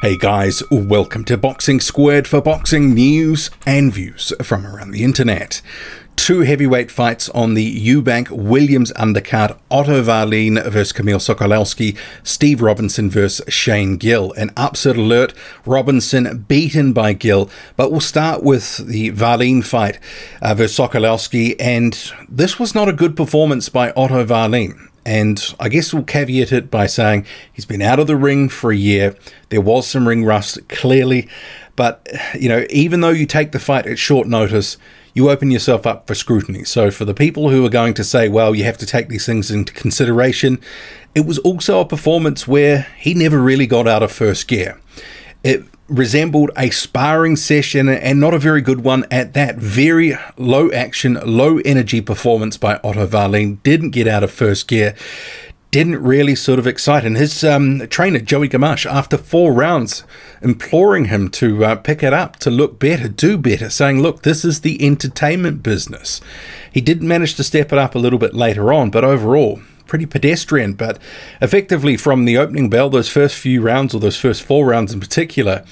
Hey guys, welcome to Boxing Squared for boxing news and views from around the internet. Two heavyweight fights on the Eubank Williams undercard Otto Varlin versus Camille Sokolowski, Steve Robinson versus Shane Gill. An upset alert, Robinson beaten by Gill. But we'll start with the Varlin fight uh, versus Sokolowski, and this was not a good performance by Otto Varlin. And I guess we'll caveat it by saying he's been out of the ring for a year. There was some ring rust, clearly. But, you know, even though you take the fight at short notice, you open yourself up for scrutiny. So, for the people who are going to say, well, you have to take these things into consideration, it was also a performance where he never really got out of first gear. It resembled a sparring session and not a very good one at that. Very low action, low energy performance by Otto Varlin. Didn't get out of first gear. Didn't really sort of excite. And his um, trainer, Joey Gamash, after four rounds, imploring him to uh, pick it up, to look better, do better, saying, Look, this is the entertainment business. He did manage to step it up a little bit later on, but overall, pretty pedestrian, but effectively from the opening bell, those first few rounds, or those first four rounds in particular,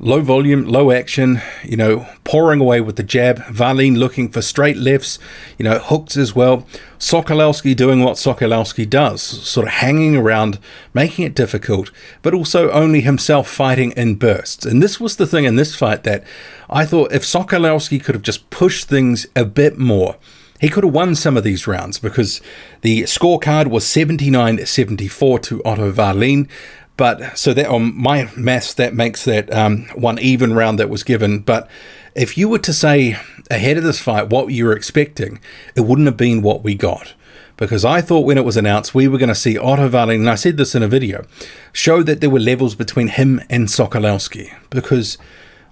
low volume, low action, you know, pouring away with the jab, Valine looking for straight lifts. you know, hooks as well. Sokolowski doing what Sokolowski does, sort of hanging around, making it difficult, but also only himself fighting in bursts. And this was the thing in this fight that I thought if Sokolowski could have just pushed things a bit more, he could have won some of these rounds because the scorecard was 79 74 to Otto Varlin. But so that on my maths, that makes that um, one even round that was given. But if you were to say ahead of this fight what you were expecting, it wouldn't have been what we got because I thought when it was announced we were going to see Otto Valin, and I said this in a video, show that there were levels between him and Sokolowski because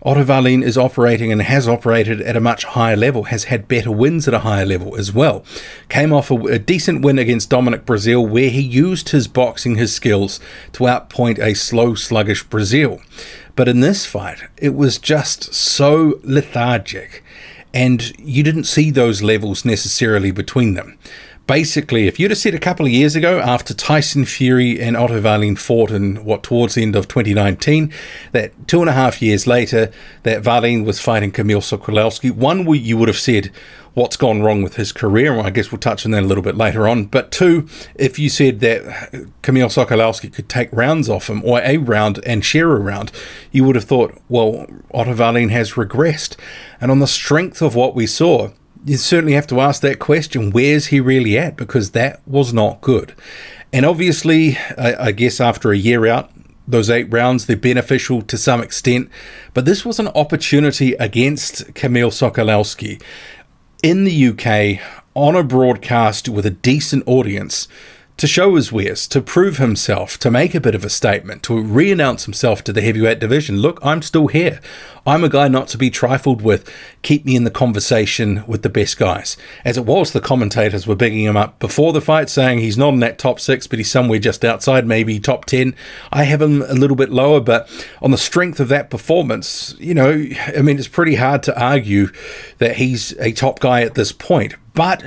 Ottovaline is operating and has operated at a much higher level, has had better wins at a higher level as well. Came off a, a decent win against Dominic Brazil, where he used his boxing, his skills to outpoint a slow, sluggish Brazil. But in this fight, it was just so lethargic, and you didn't see those levels necessarily between them basically, if you'd have said a couple of years ago, after Tyson Fury and Otto Valin fought in what towards the end of 2019, that two and a half years later, that Valin was fighting Kamil Sokolowski, one you would have said what's gone wrong with his career. Well, I guess we'll touch on that a little bit later on. But two, if you said that Kamil Sokolowski could take rounds off him or a round and share a round, you would have thought, well, Otto Valin has regressed. And on the strength of what we saw, you certainly have to ask that question where's he really at? Because that was not good. And obviously, I, I guess after a year out, those eight rounds, they're beneficial to some extent. But this was an opportunity against Kamil Sokolowski in the UK on a broadcast with a decent audience to show his wares, to prove himself, to make a bit of a statement, to re announce himself to the heavyweight division. Look, I'm still here. I'm a guy not to be trifled with. Keep me in the conversation with the best guys. As it was, the commentators were bigging him up before the fight, saying he's not in that top six, but he's somewhere just outside, maybe top 10. I have him a little bit lower, but on the strength of that performance, you know, I mean, it's pretty hard to argue that he's a top guy at this point. But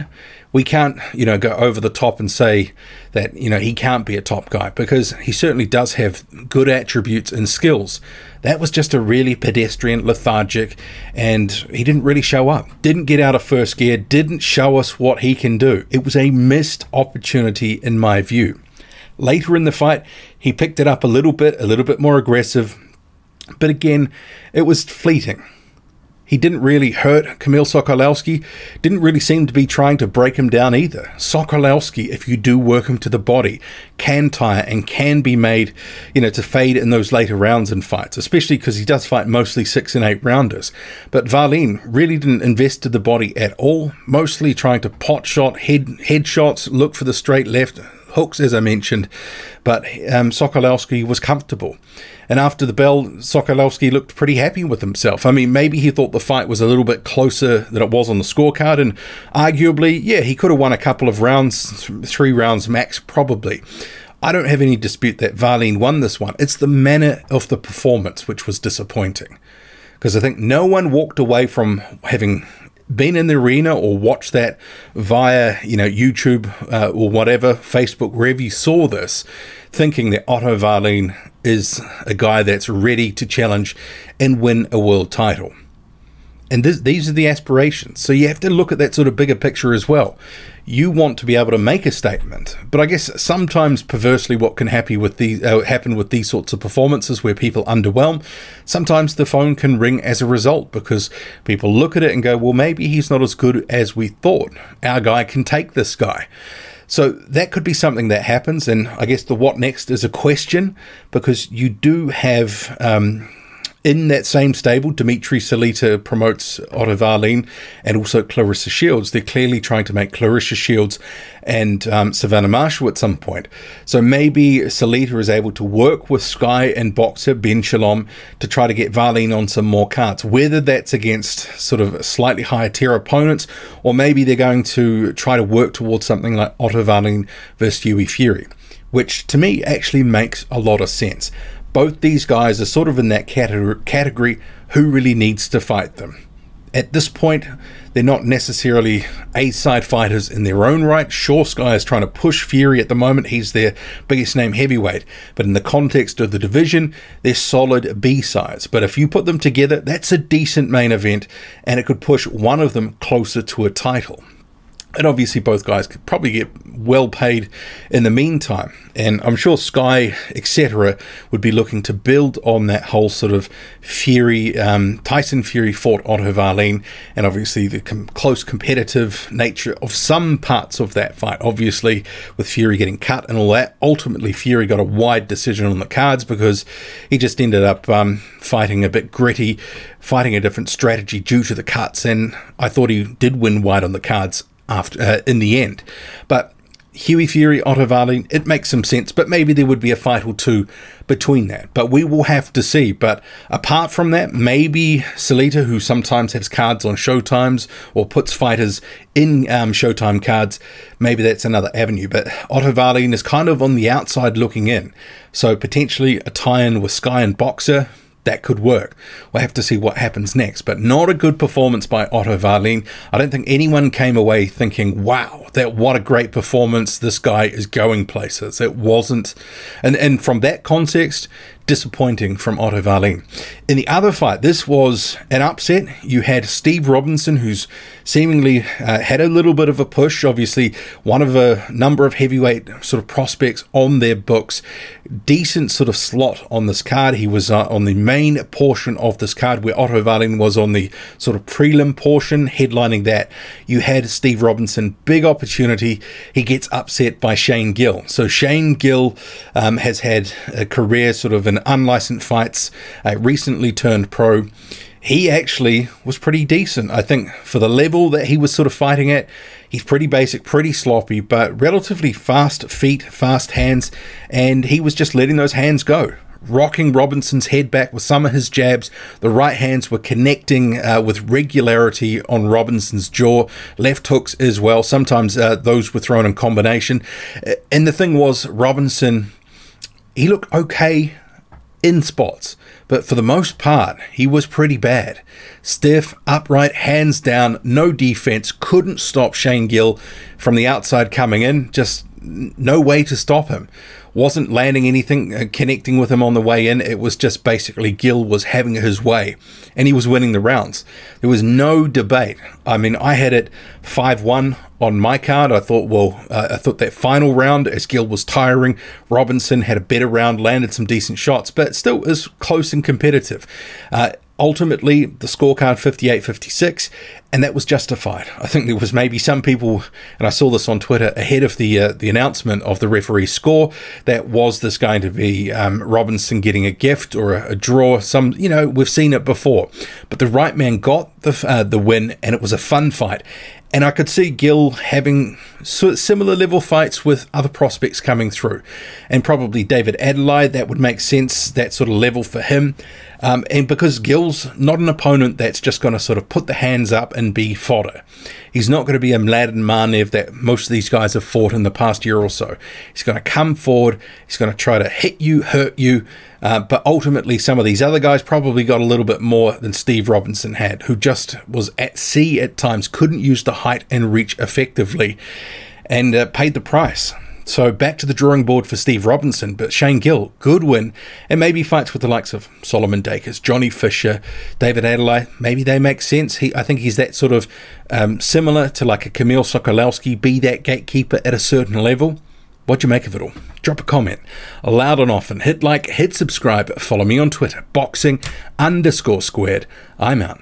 we can't, you know, go over the top and say that, you know, he can't be a top guy because he certainly does have good attributes and skills. That was just a really pedestrian, lethargic, and he didn't really show up. Didn't get out of first gear, didn't show us what he can do. It was a missed opportunity, in my view. Later in the fight, he picked it up a little bit, a little bit more aggressive, but again, it was fleeting. He didn't really hurt Kamil Sokolowski, didn't really seem to be trying to break him down either. Sokolowski, if you do work him to the body, can tire and can be made, you know, to fade in those later rounds and fights, especially because he does fight mostly six and eight rounders. But Varlin really didn't invest to the body at all, mostly trying to pot shot, head headshots, look for the straight left, hooks, as I mentioned, but um, Sokolowski was comfortable. And after the bell, Sokolowski looked pretty happy with himself. I mean, maybe he thought the fight was a little bit closer than it was on the scorecard, and arguably, yeah, he could have won a couple of rounds, three rounds max, probably. I don't have any dispute that Varlene won this one. It's the manner of the performance which was disappointing. Because I think no one walked away from having been in the arena or watched that via you know YouTube uh, or whatever, Facebook, wherever you saw this, thinking that Otto Varlin is a guy that's ready to challenge and win a world title and this, these are the aspirations. So you have to look at that sort of bigger picture as well. You want to be able to make a statement, but I guess sometimes perversely, what can happen with these uh, happen with these sorts of performances where people underwhelm. Sometimes the phone can ring as a result because people look at it and go, "Well, maybe he's not as good as we thought. Our guy can take this guy." So that could be something that happens, and I guess the what next is a question because you do have. Um, in that same stable, Dimitri Salita promotes Otto Varlin and also Clarissa Shields. They're clearly trying to make Clarissa Shields and um, Savannah Marshall at some point. So maybe Salita is able to work with Sky and boxer Ben Shalom to try to get Varlin on some more cards, whether that's against sort of slightly higher tier opponents, or maybe they're going to try to work towards something like Otto Varlin versus Yui Fury which to me actually makes a lot of sense both these guys are sort of in that category who really needs to fight them. At this point, they're not necessarily A side fighters in their own right. Sure, Sky is trying to push Fury at the moment. He's their biggest name heavyweight. But in the context of the division, they're solid B sides. But if you put them together, that's a decent main event, and it could push one of them closer to a title and obviously both guys could probably get well paid in the meantime and i'm sure sky etc would be looking to build on that whole sort of fury um, tyson fury fought otto varlene and obviously the com close competitive nature of some parts of that fight obviously with fury getting cut and all that ultimately fury got a wide decision on the cards because he just ended up um, fighting a bit gritty fighting a different strategy due to the cuts and i thought he did win wide on the cards after uh, in the end. But Huey Fury, Otto Varley, it makes some sense, but maybe there would be a fight or two between that. But we will have to see. But apart from that, maybe Salita, who sometimes has cards on Showtimes or puts fighters in um, Showtime cards, maybe that's another avenue. But Otto Varley is kind of on the outside looking in. So potentially a tie in with Sky and Boxer, that could work. We'll have to see what happens next, but not a good performance by Otto Varlin. I don't think anyone came away thinking, wow, that what a great performance. This guy is going places. It wasn't. And, and from that context, disappointing from Otto Varlin. In the other fight, this was an upset. You had Steve Robinson, who's seemingly uh, had a little bit of a push, obviously, one of a number of heavyweight sort of prospects on their books. Decent sort of slot on this card. He was uh, on the main portion of this card, where Otto Varlin was on the sort of prelim portion, headlining that. You had Steve Robinson, big opportunity. He gets upset by Shane Gill. So Shane Gill um, has had a career sort of an unlicensed fights, A recently turned pro. He actually was pretty decent. I think for the level that he was sort of fighting at, he's pretty basic, pretty sloppy, but relatively fast feet, fast hands, and he was just letting those hands go rocking Robinson's head back with some of his jabs. The right hands were connecting uh, with regularity on Robinson's jaw, left hooks as well. Sometimes uh, those were thrown in combination. Uh, and the thing was, Robinson, he looked okay in spots, but for the most part, he was pretty bad. Stiff, upright, hands down, no defense, couldn't stop Shane Gill from the outside coming in, just no way to stop him. Wasn't landing anything, uh, connecting with him on the way in. It was just basically Gill was having his way and he was winning the rounds. There was no debate. I mean, I had it 5 1 on my card. I thought, well, uh, I thought that final round, as Gill was tiring, Robinson had a better round, landed some decent shots, but still is close and competitive. Uh, ultimately the scorecard 58 56 and that was justified i think there was maybe some people and i saw this on twitter ahead of the uh, the announcement of the referee score that was this going to be um, robinson getting a gift or a, a, draw some you know we've seen it before but the right man got the uh, the win and it was a fun fight and I could see Gill having similar level fights with other prospects coming through. And probably David Adelaide, that would make sense, that sort of level for him. Um, and because Gill's not an opponent that's just going to sort of put the hands up and be fodder. He's not going to be a Mladen Marnev that most of these guys have fought in the past year or so. He's going to come forward. He's going to try to hit you, hurt you. Uh, but ultimately, some of these other guys probably got a little bit more than Steve Robinson had, who just was at sea at times, couldn't use the height and reach effectively, and uh, paid the price. So back to the drawing board for Steve Robinson, but Shane Gill, Goodwin, and maybe fights with the likes of Solomon Dacres, Johnny Fisher, David Adelaide, maybe they make sense. He, I think he's that sort of um, similar to like a Camille Sokolowski, be that gatekeeper at a certain level. What do you make of it all? Drop a comment, loud and often. Hit like, hit subscribe, follow me on Twitter, boxing underscore squared. I'm out.